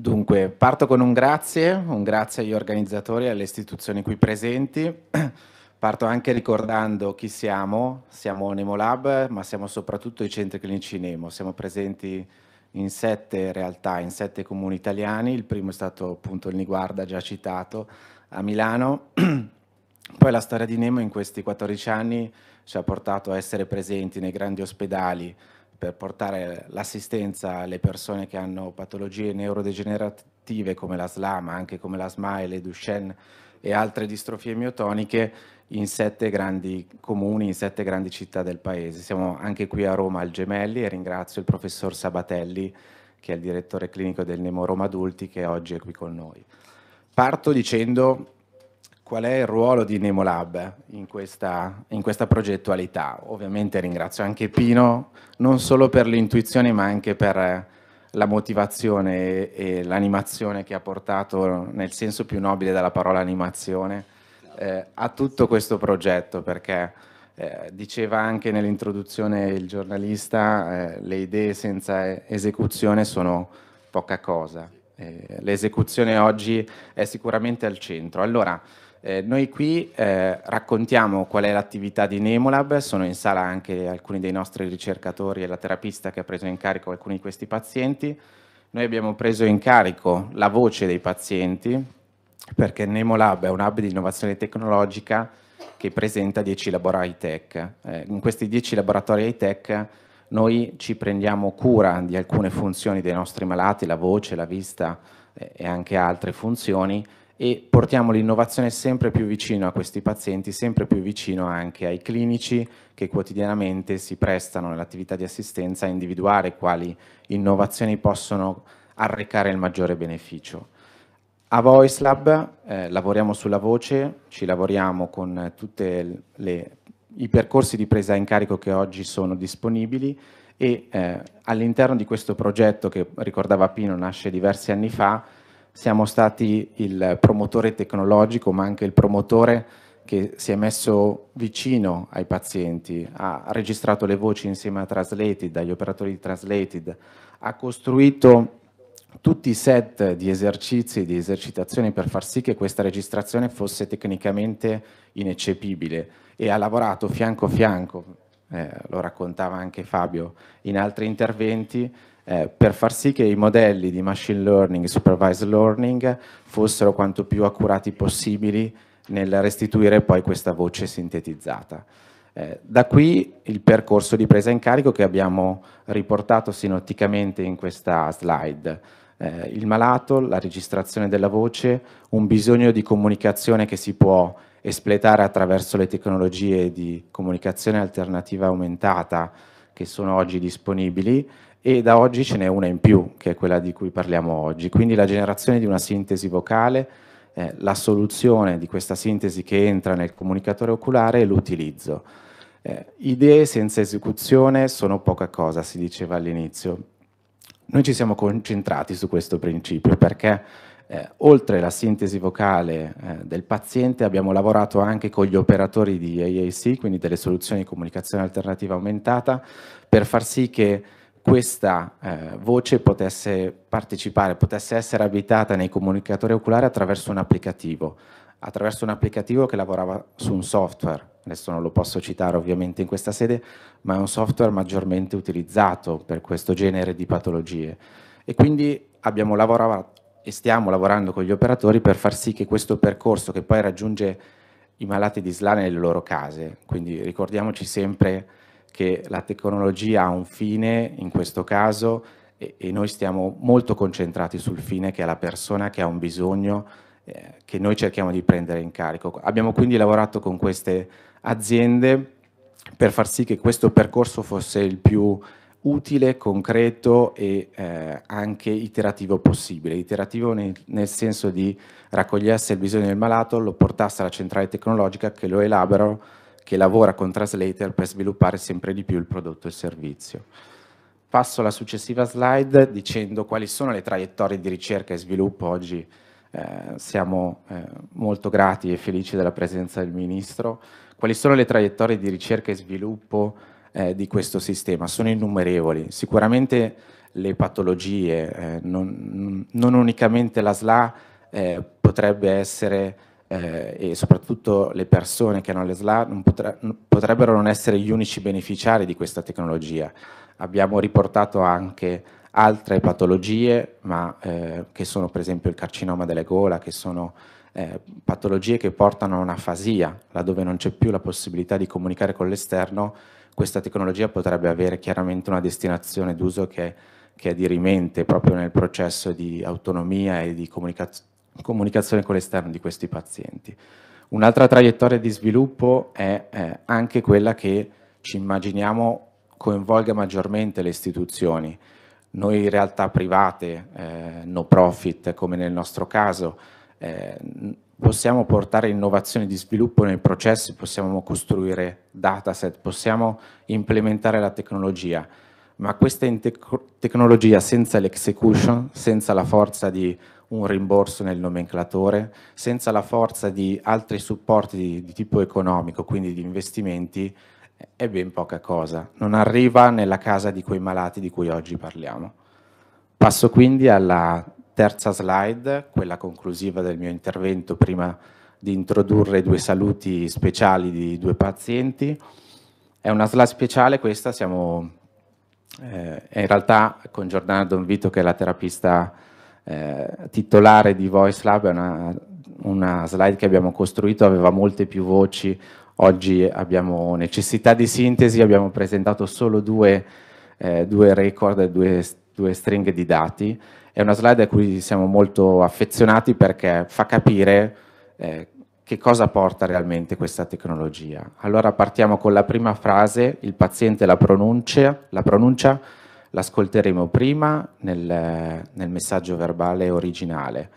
Dunque, parto con un grazie, un grazie agli organizzatori e alle istituzioni qui presenti. Parto anche ricordando chi siamo, siamo Nemo Lab, ma siamo soprattutto i centri clinici Nemo, siamo presenti in sette realtà, in sette comuni italiani, il primo è stato appunto il Niguarda, già citato, a Milano. Poi la storia di Nemo in questi 14 anni ci ha portato a essere presenti nei grandi ospedali, per portare l'assistenza alle persone che hanno patologie neurodegenerative come la SLA, ma anche come la SMA le Duchenne e altre distrofie miotoniche in sette grandi comuni, in sette grandi città del paese. Siamo anche qui a Roma al Gemelli e ringrazio il professor Sabatelli, che è il direttore clinico del Nemo Roma Adulti, che oggi è qui con noi. Parto dicendo qual è il ruolo di Nemolab in questa, in questa progettualità. Ovviamente ringrazio anche Pino, non solo per l'intuizione ma anche per eh, la motivazione e, e l'animazione che ha portato, nel senso più nobile della parola animazione, eh, a tutto questo progetto, perché eh, diceva anche nell'introduzione il giornalista, eh, le idee senza esecuzione sono poca cosa. Eh, l'esecuzione oggi è sicuramente al centro. Allora, eh, noi qui eh, raccontiamo qual è l'attività di Nemolab, sono in sala anche alcuni dei nostri ricercatori e la terapista che ha preso in carico alcuni di questi pazienti. Noi abbiamo preso in carico la voce dei pazienti perché Nemolab è un hub di innovazione tecnologica che presenta 10 laboratori high-tech. Eh, in questi 10 laboratori high-tech noi ci prendiamo cura di alcune funzioni dei nostri malati, la voce, la vista eh, e anche altre funzioni e portiamo l'innovazione sempre più vicino a questi pazienti, sempre più vicino anche ai clinici che quotidianamente si prestano nell'attività di assistenza a individuare quali innovazioni possono arrecare il maggiore beneficio. A Voice Lab eh, lavoriamo sulla voce, ci lavoriamo con tutti i percorsi di presa in carico che oggi sono disponibili e eh, all'interno di questo progetto che ricordava Pino nasce diversi anni fa siamo stati il promotore tecnologico, ma anche il promotore che si è messo vicino ai pazienti, ha registrato le voci insieme a Translated, agli operatori di Translated, ha costruito tutti i set di esercizi, e di esercitazioni per far sì che questa registrazione fosse tecnicamente ineccepibile e ha lavorato fianco a fianco, eh, lo raccontava anche Fabio in altri interventi, eh, per far sì che i modelli di machine learning e supervised learning fossero quanto più accurati possibili nel restituire poi questa voce sintetizzata. Eh, da qui il percorso di presa in carico che abbiamo riportato sinotticamente in questa slide. Eh, il malato, la registrazione della voce, un bisogno di comunicazione che si può espletare attraverso le tecnologie di comunicazione alternativa aumentata che sono oggi disponibili e da oggi ce n'è una in più, che è quella di cui parliamo oggi. Quindi la generazione di una sintesi vocale, eh, la soluzione di questa sintesi che entra nel comunicatore oculare e l'utilizzo. Eh, idee senza esecuzione sono poca cosa, si diceva all'inizio. Noi ci siamo concentrati su questo principio perché eh, oltre alla sintesi vocale eh, del paziente abbiamo lavorato anche con gli operatori di AAC, quindi delle soluzioni di comunicazione alternativa aumentata, per far sì che questa eh, voce potesse partecipare, potesse essere abitata nei comunicatori oculari attraverso un applicativo, attraverso un applicativo che lavorava su un software, adesso non lo posso citare ovviamente in questa sede, ma è un software maggiormente utilizzato per questo genere di patologie. E quindi abbiamo lavorato e stiamo lavorando con gli operatori per far sì che questo percorso che poi raggiunge i malati di SLA nelle loro case, quindi ricordiamoci sempre che la tecnologia ha un fine, in questo caso, e, e noi stiamo molto concentrati sul fine che è la persona che ha un bisogno eh, che noi cerchiamo di prendere in carico. Abbiamo quindi lavorato con queste aziende per far sì che questo percorso fosse il più utile, concreto e eh, anche iterativo possibile. Iterativo nel, nel, senso di raccogliesse il bisogno del malato, lo portasse alla centrale tecnologica che lo elabora che lavora con Translator per sviluppare sempre di più il prodotto e il servizio. Passo alla successiva slide dicendo quali sono le traiettorie di ricerca e sviluppo. Oggi eh, siamo eh, molto grati e felici della presenza del Ministro. Quali sono le traiettorie di ricerca e sviluppo eh, di questo sistema? Sono innumerevoli. Sicuramente le patologie, eh, non, non, unicamente la SLA, eh, potrebbe essere eh, e soprattutto le persone che hanno le SLA non potre, potrebbero non essere gli unici beneficiari di questa tecnologia. Abbiamo riportato anche altre patologie, ma, eh, che sono per esempio il carcinoma delle gola, che sono eh, patologie che portano a una un'afasia, laddove non c'è più la possibilità di comunicare con l'esterno, questa tecnologia potrebbe avere chiaramente una destinazione d'uso che, che, è rimente proprio nel processo di autonomia e di comunicazione comunicazione con l'esterno di questi pazienti. Un'altra traiettoria di sviluppo è eh, anche quella che ci immaginiamo coinvolga maggiormente le istituzioni. Noi in realtà private, eh, no profit come nel nostro caso, eh, possiamo portare innovazioni di sviluppo nei processi, possiamo costruire dataset, possiamo implementare la tecnologia, ma questa tecnologia senza l'execution, senza la forza di un rimborso nel nomenclatore, senza la forza di altri supporti di, di tipo economico, quindi di investimenti, è ben poca cosa. Non arriva nella casa di quei malati di cui oggi parliamo. Passo quindi alla terza slide, quella conclusiva del mio intervento prima di introdurre due saluti speciali di due pazienti. È una slide speciale questa, siamo eh, in realtà con Giordana Don Vito che è la terapista eh, titolare di Voice Lab è una, una slide che abbiamo costruito, aveva molte più voci, oggi abbiamo necessità di sintesi, abbiamo presentato solo due, eh, due record due, due stringhe di dati. È una slide a cui siamo molto affezionati perché fa capire eh, che cosa porta realmente questa tecnologia. Allora partiamo con la prima frase, il paziente la pronuncia, la pronuncia l'ascolteremo prima nel, nel, messaggio verbale originale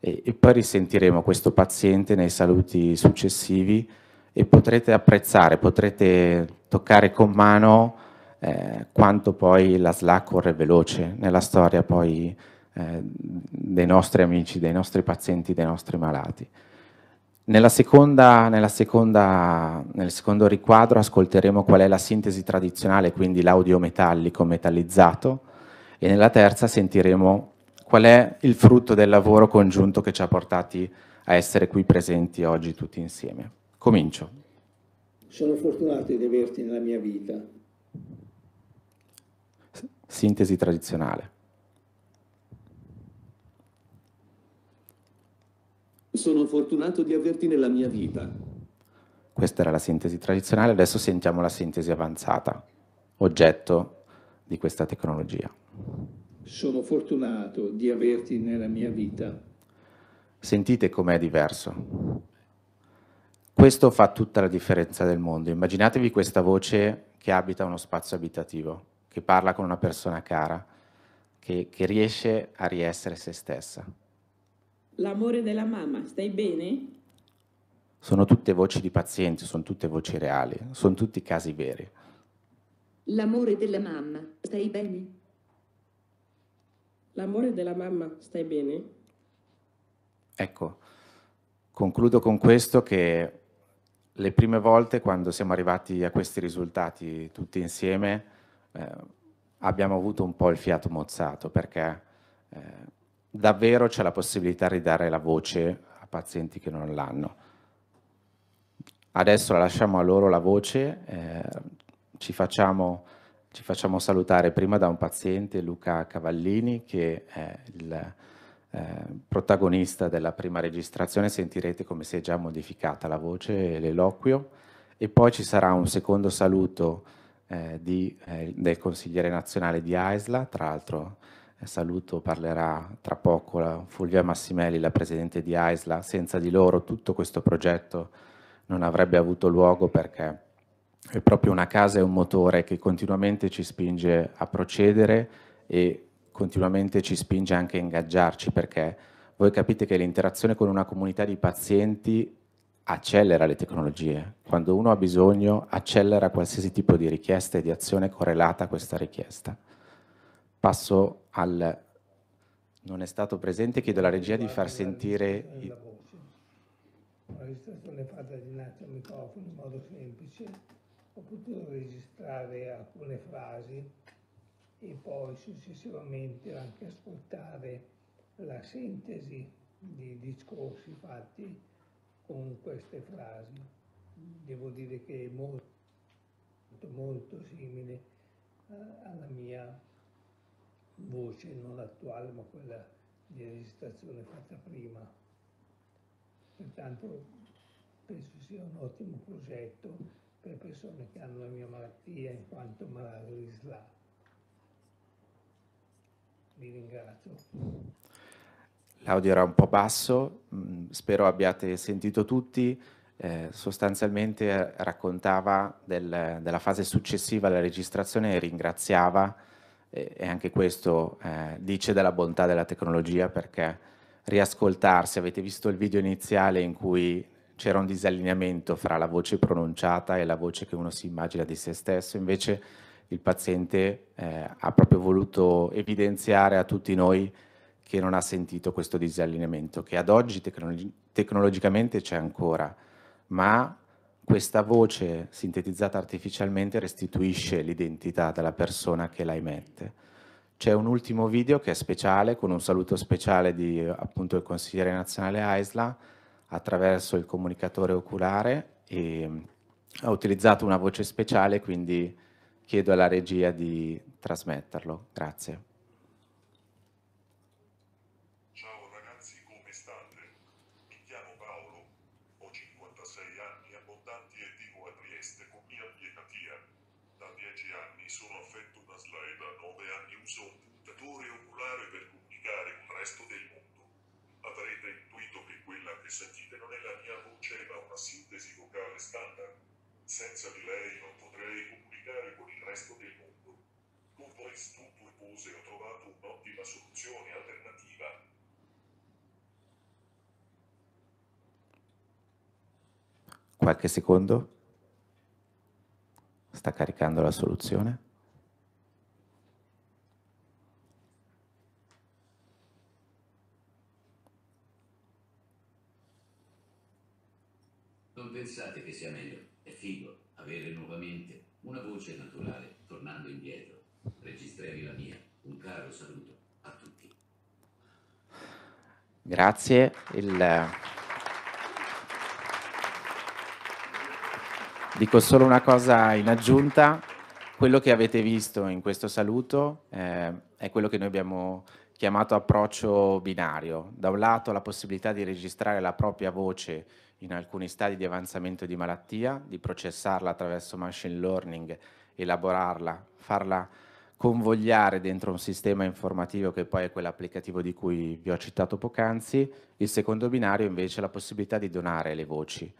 e, e poi risentiremo questo paziente nei saluti successivi e potrete apprezzare, potrete toccare con mano eh, quanto poi la SLA corre veloce nella storia poi eh, dei nostri amici, dei nostri pazienti, dei nostri malati. Nella seconda, nella seconda, nel secondo riquadro ascolteremo qual è la sintesi tradizionale, quindi l'audio metallico metallizzato, e nella terza sentiremo qual è il frutto del lavoro congiunto che ci ha portati a essere qui presenti oggi tutti insieme. Comincio. Sono fortunato di averti nella mia vita. S- sintesi tradizionale. sono fortunato di averti nella mia vita. Questa era la sintesi tradizionale, adesso sentiamo la sintesi avanzata, oggetto di questa tecnologia. Sono fortunato di averti nella mia vita. Sentite com'è diverso. Questo fa tutta la differenza del mondo. Immaginatevi questa voce che abita uno spazio abitativo, che parla con una persona cara, che, che riesce a riessere se stessa. L'amore della mamma, stai bene? Sono tutte voci di pazienti, sono tutte voci reali, sono tutti casi veri. L'amore della mamma, stai bene? L'amore della mamma, stai bene? Ecco, concludo con questo che le prime volte quando siamo arrivati a questi risultati tutti insieme eh, abbiamo avuto un po' il fiato mozzato perché eh, davvero c'è la possibilità di dare la voce a pazienti che non l'hanno. Adesso lasciamo a loro la voce, eh, ci, facciamo, ci, facciamo, salutare prima da un paziente, Luca Cavallini, che è il eh, protagonista della prima registrazione, sentirete come si è già modificata la voce e l'eloquio, e poi ci sarà un secondo saluto eh, di, eh, del consigliere nazionale di AISLA, tra l'altro saluto, parlerà tra poco la Fulvia Massimelli, la presidente di AISLA. Senza di loro tutto questo progetto non avrebbe avuto luogo perché è proprio una casa e un motore che continuamente ci spinge a procedere e continuamente ci spinge anche a ingaggiarci perché voi capite che l'interazione con una comunità di pazienti accelera le tecnologie. Quando uno ha bisogno accelera qualsiasi tipo di richiesta e di azione correlata a questa richiesta. Passo al... Non è stato presente, chiedo alla regia di far sentire... La registrazione fatta di un altro microfono in modo semplice, ho potuto registrare alcune frasi e poi successivamente anche ascoltare la sintesi di discorsi fatti con queste frasi. Devo dire che è molto, molto simile eh, alla mia voce, non l'attuale, ma quella di registrazione fatta prima. Pertanto penso sia un ottimo progetto per persone che hanno la mia malattia in quanto malato di SLA. Vi ringrazio. L'audio era un po' basso, mm, spero abbiate sentito tutti. Eh, sostanzialmente eh, raccontava del, della fase successiva alla registrazione e ringraziava e, anche questo eh, dice della bontà della tecnologia perché riascoltarsi, avete visto il video iniziale in cui c'era un disallineamento fra la voce pronunciata e la voce che uno si immagina di se stesso, invece il paziente eh, ha proprio voluto evidenziare a tutti noi che non ha sentito questo disallineamento, che ad oggi tecnolog- tecnologicamente c'è ancora, ma questa voce sintetizzata artificialmente restituisce l'identità della persona che la emette. C'è un ultimo video che è speciale, con un saluto speciale di appunto il consigliere nazionale Aisla attraverso il comunicatore oculare e ha utilizzato una voce speciale, quindi chiedo alla regia di trasmetterlo. Grazie. tanti e Divo a Trieste con mia piecatia. Da dieci anni sono affetto da SLA e da nove anni uso un puntatore oculare per comunicare con il resto del mondo. Avrete intuito che quella che sentite non è la mia voce ma una sintesi vocale standard. Senza di lei non potrei comunicare con il resto del mondo. Con e Pose ho trovato un'ottima soluzione Qualche secondo. Sta caricando la soluzione. Non pensate che sia meglio, è figo, avere nuovamente una voce naturale, tornando indietro. Registrervi la mia. Un caro saluto a tutti. Grazie. Il... Dico solo una cosa in aggiunta, quello che avete visto in questo saluto eh, è quello che noi abbiamo chiamato approccio binario. Da un lato la possibilità di registrare la propria voce in alcuni stadi di avanzamento di malattia, di processarla attraverso machine learning, elaborarla, farla convogliare dentro un sistema informativo che poi è quello applicativo di cui vi ho citato poc'anzi. Il secondo binario invece è la possibilità di donare le voci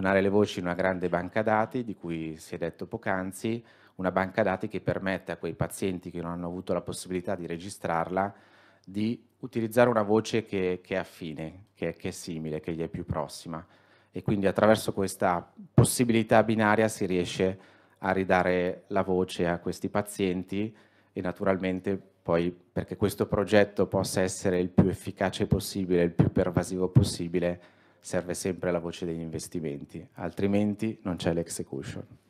donare le voci in una grande banca dati, di cui si è detto poc'anzi, una banca dati che permette a quei pazienti che non hanno avuto la possibilità di registrarla di utilizzare una voce che, che è affine, che, che, è simile, che gli è più prossima. E quindi attraverso questa possibilità binaria si riesce a ridare la voce a questi pazienti e naturalmente poi perché questo progetto possa essere il più efficace possibile, il più pervasivo possibile, serve sempre la voce degli investimenti, altrimenti non c'è l'execution.